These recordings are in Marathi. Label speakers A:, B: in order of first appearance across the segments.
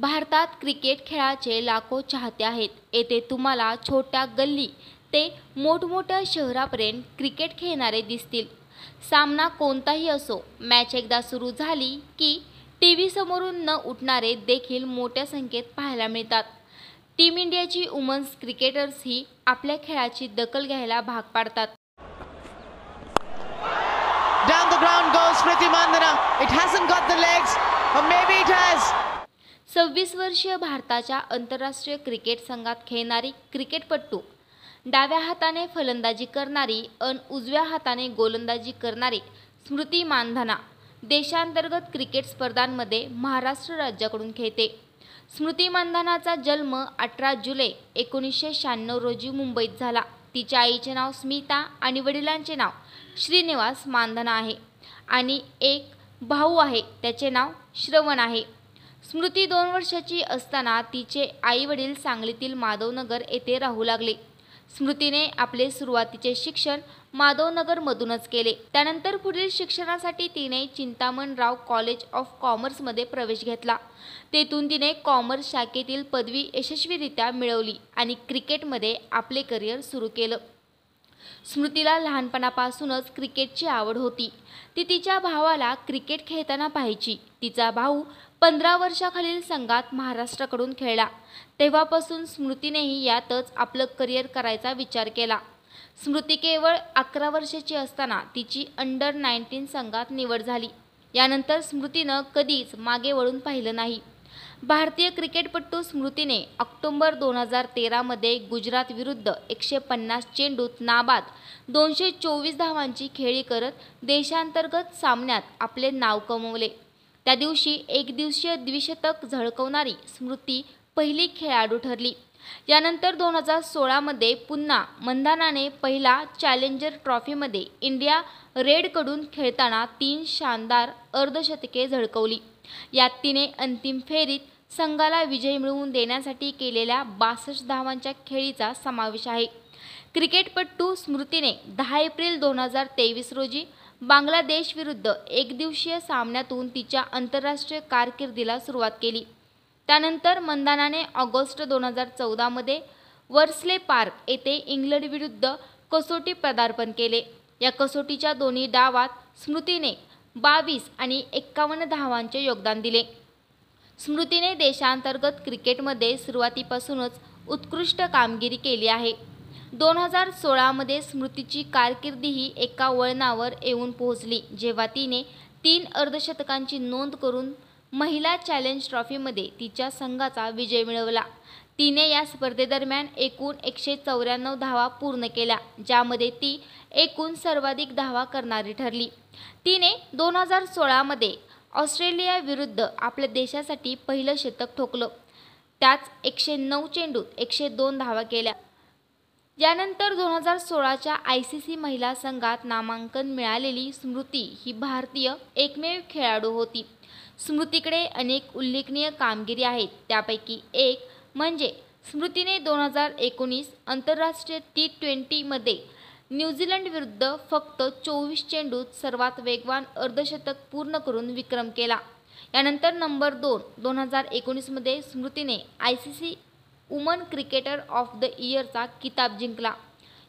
A: भारतात क्रिकेट खेळाचे लाखो चाहते आहेत येथे तुम्हाला छोट्या गल्ली ते मोठमोठ्या शहरापर्यंत क्रिकेट खेळणारे दिसतील सामना कोणताही असो मॅच एकदा सुरू झाली की टी व्ही समोरून न उठणारे देखील मोठ्या संख्येत पाहायला मिळतात टीम इंडियाची वुमन्स क्रिकेटर्स ही आपल्या खेळाची दखल घ्यायला भाग पाडतात Down the ground goes सव्वीस वर्षीय भारताच्या आंतरराष्ट्रीय क्रिकेट संघात खेळणारी क्रिकेटपटू डाव्या हाताने फलंदाजी करणारी अन उजव्या हाताने गोलंदाजी करणारी स्मृती मानधना देशांतर्गत क्रिकेट स्पर्धांमध्ये महाराष्ट्र राज्याकडून खेळते स्मृती मानधनाचा जन्म अठरा जुलै एकोणीसशे शहाण्णव रोजी मुंबईत झाला तिच्या आईचे नाव स्मिता आणि वडिलांचे नाव श्रीनिवास मानधना आहे आणि एक भाऊ आहे त्याचे नाव श्रवण आहे स्मृती दोन वर्षाची असताना तिचे आई वडील सांगलीतील माधवनगर येथे राहू लागले स्मृतीने आपले सुरुवातीचे शिक्षण माधवनगरमधूनच केले त्यानंतर पुढील शिक्षणासाठी तिने चिंतामणराव कॉलेज ऑफ कॉमर्समध्ये प्रवेश घेतला तेथून तिने कॉमर्स शाखेतील पदवी यशस्वीरित्या मिळवली आणि क्रिकेटमध्ये आपले करिअर सुरू केलं स्मृतीला लहानपणापासूनच क्रिकेटची आवड होती ती तिच्या भावाला क्रिकेट खेळताना पाहायची तिचा भाऊ पंधरा वर्षाखालील संघात महाराष्ट्राकडून खेळला तेव्हापासून स्मृतीनेही यातच आपलं करिअर करायचा विचार केला स्मृती केवळ अकरा वर्षाची असताना तिची अंडर नाईन्टीन संघात निवड झाली यानंतर स्मृतीनं कधीच मागे वळून पाहिलं नाही भारतीय क्रिकेटपटू स्मृतीने ऑक्टोंबर दोन हजार तेरामध्ये गुजरात विरुद्ध एकशे पन्नास चेंडूत नाबाद दोनशे चोवीस धावांची खेळी करत देशांतर्गत सामन्यात आपले नाव कमवले त्या दिवशी एक दिवसीय द्विशतक झळकवणारी स्मृती पहिली खेळाडू ठरली यानंतर दोन हजार सोळामध्ये पुन्हा मंदानाने पहिला चॅलेंजर ट्रॉफीमध्ये इंडिया रेडकडून खेळताना तीन शानदार अर्धशतके झळकवली यात तिने अंतिम फेरीत संघाला विजय मिळवून देण्यासाठी केलेल्या बासष्ट धावांच्या खेळीचा समावेश आहे क्रिकेटपटू स्मृतीने दहा एप्रिल दोन हजार तेवीस रोजी बांगलादेशविरुद्ध एकदिवसीय सामन्यातून तिच्या आंतरराष्ट्रीय कारकिर्दीला सुरुवात केली त्यानंतर मंदानाने ऑगस्ट दोन हजार चौदामध्ये वर्सले पार्क येथे इंग्लंडविरुद्ध कसोटी पदार्पण केले या कसोटीच्या दोन्ही डावात स्मृतीने बावीस आणि एक्कावन्न धावांचे योगदान दिले स्मृतीने देशांतर्गत क्रिकेटमध्ये सुरुवातीपासूनच उत्कृष्ट कामगिरी केली आहे दोन हजार सोळामध्ये स्मृतीची कारकिर्दीही एका वळणावर येऊन पोहोचली जेव्हा तिने तीन अर्धशतकांची नोंद करून महिला चॅलेंज ट्रॉफीमध्ये तिच्या संघाचा विजय मिळवला तिने या स्पर्धेदरम्यान एकूण एकशे चौऱ्याण्णव धावा पूर्ण केल्या ज्यामध्ये ती एकूण सर्वाधिक धावा करणारी ठरली तिने दोन हजार सोळामध्ये ऑस्ट्रेलियाविरुद्ध आपल्या देशासाठी पहिलं शतक ठोकलं त्याच एकशे नऊ चेंडूत एकशे दोन धावा केल्या यानंतर दोन हजार सोळाच्या आय सी सी महिला संघात नामांकन मिळालेली स्मृती ही भारतीय एकमेव खेळाडू होती स्मृतीकडे अनेक उल्लेखनीय कामगिरी आहेत त्यापैकी एक म्हणजे स्मृतीने दोन हजार एकोणीस आंतरराष्ट्रीय टी ट्वेंटीमध्ये न्यूझीलंड विरुद्ध फक्त चोवीस चेंडूत सर्वात वेगवान अर्धशतक पूर्ण करून विक्रम केला यानंतर नंबर दोन दोन हजार एकोणीसमध्ये स्मृतीने I C C woman cricketer of the इयरचा किताब जिंकला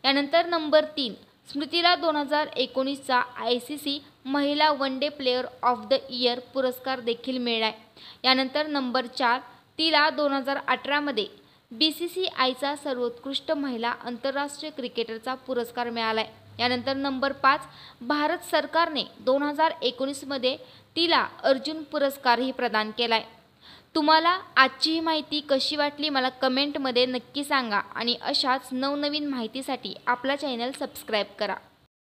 A: यानंतर नंबर तीन स्मृतीला दोन हजार एकोणीसचा आय सी सी महिला one day player of the year पुरस्कार देखील मिळाला यानंतर नंबर चार तिला दोन हजार अठरामध्ये बी सी सी आयचा सर्वोत्कृष्ट महिला आंतरराष्ट्रीय क्रिकेटरचा पुरस्कार मिळाला आहे यानंतर नंबर पाच भारत सरकारने दोन हजार एकोणीसमध्ये तिला अर्जुन पुरस्कारही प्रदान केला आहे तुम्हाला आजची ही माहिती कशी वाटली मला कमेंटमध्ये नक्की सांगा आणि अशाच नवनवीन माहितीसाठी आपला चॅनल सबस्क्राईब करा